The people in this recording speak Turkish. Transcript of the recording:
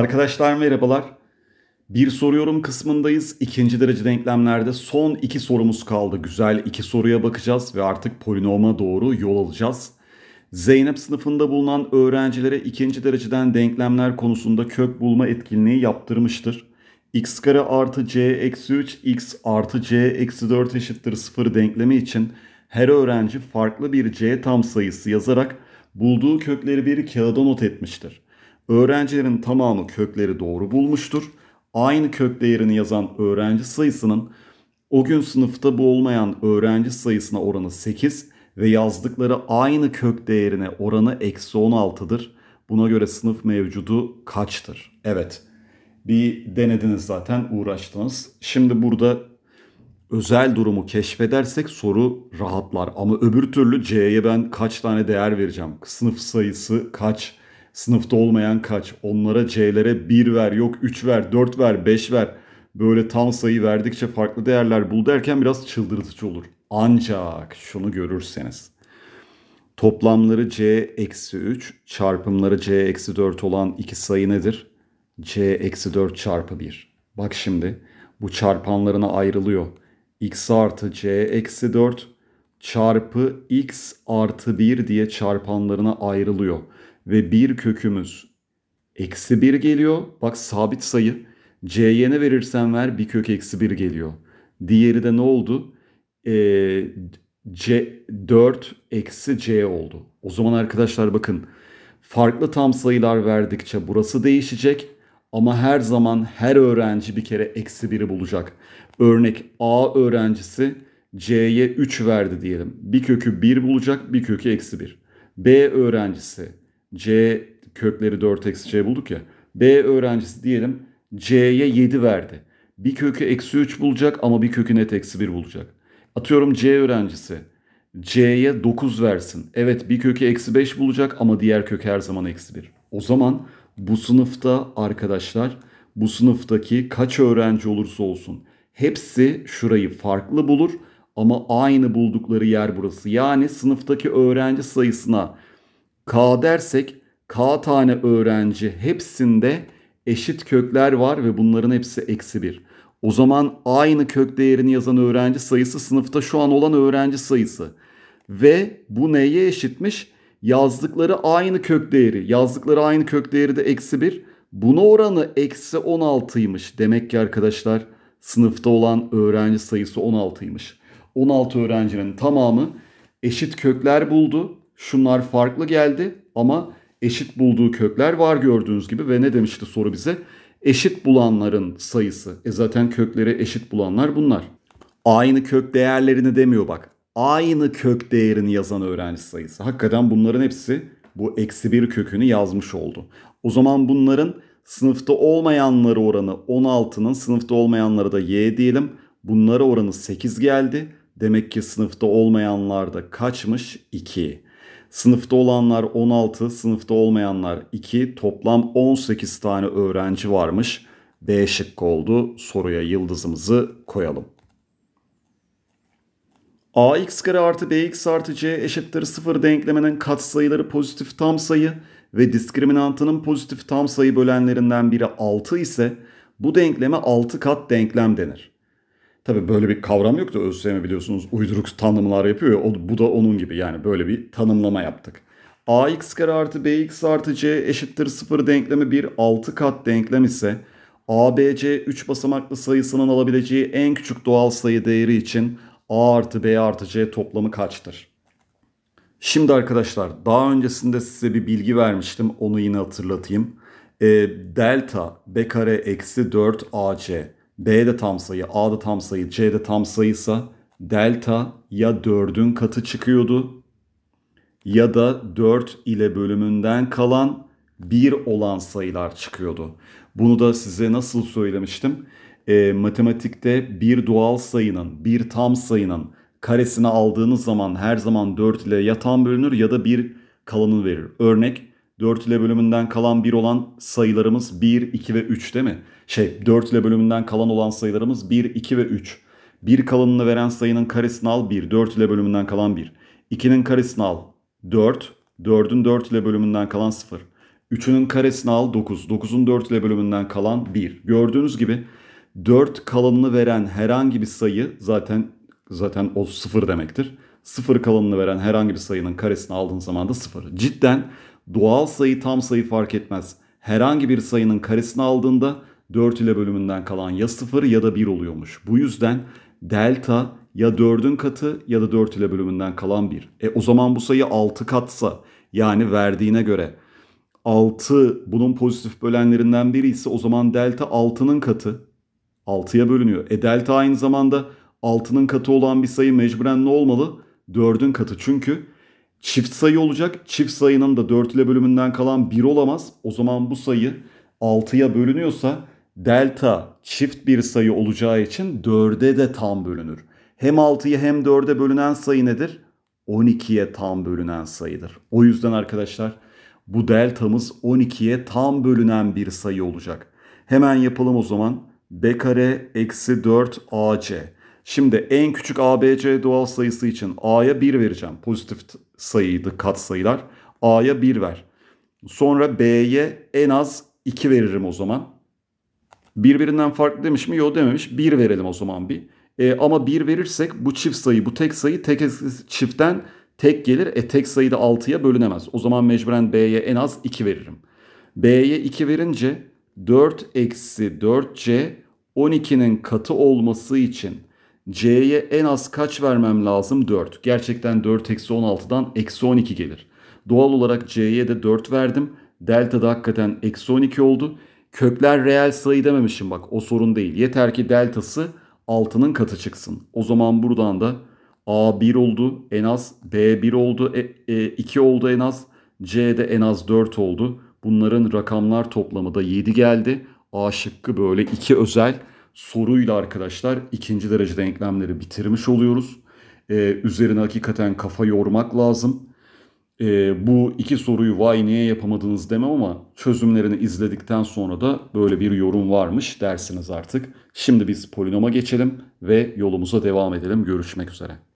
Arkadaşlar merhabalar. Bir soruyorum kısmındayız. İkinci derece denklemlerde son iki sorumuz kaldı. Güzel iki soruya bakacağız ve artık polinoma doğru yol alacağız. Zeynep sınıfında bulunan öğrencilere ikinci dereceden denklemler konusunda kök bulma etkinliği yaptırmıştır. x kare artı c eksi 3 x artı c eksi 4 eşittir 0 denklemi için her öğrenci farklı bir c tam sayısı yazarak bulduğu kökleri bir kağıda not etmiştir. Öğrencilerin tamamı kökleri doğru bulmuştur. Aynı kök değerini yazan öğrenci sayısının o gün sınıfta bu olmayan öğrenci sayısına oranı 8 ve yazdıkları aynı kök değerine oranı eksi 16'dır. Buna göre sınıf mevcudu kaçtır? Evet bir denediniz zaten uğraştınız. Şimdi burada özel durumu keşfedersek soru rahatlar. Ama öbür türlü C'ye ben kaç tane değer vereceğim? Sınıf sayısı kaç? sınıfta olmayan kaç, onlara C'lere 1 ver, yok 3 ver, 4 ver, 5 ver. Böyle tam sayı verdikçe farklı değerler bul derken biraz çıldırtıcı olur. Ancak şunu görürseniz. Toplamları C eksi 3 çarpımları C eksi 4 olan iki sayı nedir? C eksi 4 çarpı 1. Bak şimdi bu çarpanlarına ayrılıyor. X artı C eksi 4 çarpı X artı 1 diye çarpanlarına ayrılıyor ve 1 kökümüz eksi 1 geliyor. Bak sabit sayı. C'ye ne verirsen ver bir kök eksi 1 geliyor. Diğeri de ne oldu? Ee, C, 4 eksi C oldu. O zaman arkadaşlar bakın farklı tam sayılar verdikçe burası değişecek. Ama her zaman her öğrenci bir kere eksi biri bulacak. Örnek A öğrencisi C'ye 3 verdi diyelim. Bir kökü 1 bulacak, bir kökü eksi 1. B öğrencisi C kökleri 4 eksi C bulduk ya. B öğrencisi diyelim C'ye 7 verdi. Bir kökü eksi 3 bulacak ama bir kökü net eksi 1 bulacak. Atıyorum C öğrencisi C'ye 9 versin. Evet bir kökü eksi 5 bulacak ama diğer kök her zaman eksi 1. O zaman bu sınıfta arkadaşlar bu sınıftaki kaç öğrenci olursa olsun hepsi şurayı farklı bulur ama aynı buldukları yer burası. Yani sınıftaki öğrenci sayısına K dersek K tane öğrenci hepsinde eşit kökler var ve bunların hepsi eksi 1. O zaman aynı kök değerini yazan öğrenci sayısı sınıfta şu an olan öğrenci sayısı. Ve bu neye eşitmiş? Yazdıkları aynı kök değeri. Yazdıkları aynı kök değeri de eksi 1. Buna oranı eksi 16'ymış. Demek ki arkadaşlar sınıfta olan öğrenci sayısı 16'ymış. 16 öğrencinin tamamı eşit kökler buldu Şunlar farklı geldi ama eşit bulduğu kökler var gördüğünüz gibi ve ne demişti soru bize? Eşit bulanların sayısı. E zaten kökleri eşit bulanlar bunlar. Aynı kök değerlerini demiyor bak. Aynı kök değerini yazan öğrenci sayısı. Hakikaten bunların hepsi bu eksi bir kökünü yazmış oldu. O zaman bunların sınıfta olmayanları oranı 16'nın sınıfta olmayanları da y diyelim. Bunlara oranı 8 geldi. Demek ki sınıfta olmayanlar da kaçmış? 2. Sınıfta olanlar 16, sınıfta olmayanlar 2. Toplam 18 tane öğrenci varmış. B şıkkı oldu. Soruya yıldızımızı koyalım. ax kare artı bx artı c eşittir 0 denklemenin katsayıları pozitif tam sayı ve diskriminantının pozitif tam sayı bölenlerinden biri 6 ise bu denkleme 6 kat denklem denir. Tabii böyle bir kavram yok da ÖSYM biliyorsunuz uyduruk tanımlar yapıyor. o, bu da onun gibi yani böyle bir tanımlama yaptık. ax kare artı bx artı c eşittir 0 denklemi bir 6 kat denklem ise abc 3 basamaklı sayısının alabileceği en küçük doğal sayı değeri için a artı b artı c toplamı kaçtır? Şimdi arkadaşlar daha öncesinde size bir bilgi vermiştim onu yine hatırlatayım. E, delta b kare eksi 4 ac B de tam sayı, A da tam sayı, C de tam sayıysa delta ya 4'ün katı çıkıyordu ya da 4 ile bölümünden kalan 1 olan sayılar çıkıyordu. Bunu da size nasıl söylemiştim? E, matematikte bir doğal sayının, bir tam sayının karesini aldığınız zaman her zaman 4 ile ya tam bölünür ya da bir kalanını verir. Örnek 4 ile bölümünden kalan 1 olan sayılarımız 1, 2 ve 3 değil mi? Şey 4 ile bölümünden kalan olan sayılarımız 1, 2 ve 3. 1 kalanını veren sayının karesini al 1. 4 ile bölümünden kalan 1. 2'nin karesini al 4. 4'ün 4 ile bölümünden kalan 0. 3'ünün karesini al 9. 9'un 4 ile bölümünden kalan 1. Gördüğünüz gibi 4 kalanını veren herhangi bir sayı zaten zaten o 0 demektir. 0 kalanını veren herhangi bir sayının karesini aldığın zaman da 0. Cidden Doğal sayı tam sayı fark etmez. Herhangi bir sayının karesini aldığında 4 ile bölümünden kalan ya 0 ya da 1 oluyormuş. Bu yüzden delta ya 4'ün katı ya da 4 ile bölümünden kalan 1. E o zaman bu sayı 6 katsa yani verdiğine göre 6 bunun pozitif bölenlerinden biri ise o zaman delta 6'nın katı. 6'ya bölünüyor. E delta aynı zamanda 6'nın katı olan bir sayı mecburen ne olmalı? 4'ün katı çünkü çift sayı olacak. Çift sayının da 4 ile bölümünden kalan 1 olamaz. O zaman bu sayı 6'ya bölünüyorsa delta çift bir sayı olacağı için 4'e de tam bölünür. Hem 6'yı hem 4'e bölünen sayı nedir? 12'ye tam bölünen sayıdır. O yüzden arkadaşlar bu deltamız 12'ye tam bölünen bir sayı olacak. Hemen yapalım o zaman. B kare eksi 4 AC. Şimdi en küçük ABC doğal sayısı için A'ya 1 vereceğim. Pozitif sayıydı kat sayılar. A'ya 1 ver. Sonra B'ye en az 2 veririm o zaman. Birbirinden farklı demiş mi? Yok dememiş. 1 verelim o zaman bir. E, ama 1 verirsek bu çift sayı, bu tek sayı tek çiftten tek gelir. E tek sayı da 6'ya bölünemez. O zaman mecburen B'ye en az 2 veririm. B'ye 2 verince 4 eksi 4C 12'nin katı olması için C'ye en az kaç vermem lazım? 4. Gerçekten 4 eksi 16'dan eksi 12 gelir. Doğal olarak C'ye de 4 verdim. Delta da hakikaten eksi 12 oldu. Kökler reel sayı dememişim bak o sorun değil. Yeter ki deltası 6'nın katı çıksın. O zaman buradan da A1 oldu en az, B1 oldu, e, e, 2 oldu en az, C'de en az 4 oldu. Bunların rakamlar toplamı da 7 geldi. A şıkkı böyle iki özel soruyla arkadaşlar ikinci derece denklemleri bitirmiş oluyoruz. Ee, üzerine hakikaten kafa yormak lazım. Ee, bu iki soruyu vay niye yapamadınız demem ama çözümlerini izledikten sonra da böyle bir yorum varmış dersiniz artık. Şimdi biz polinoma geçelim ve yolumuza devam edelim. Görüşmek üzere.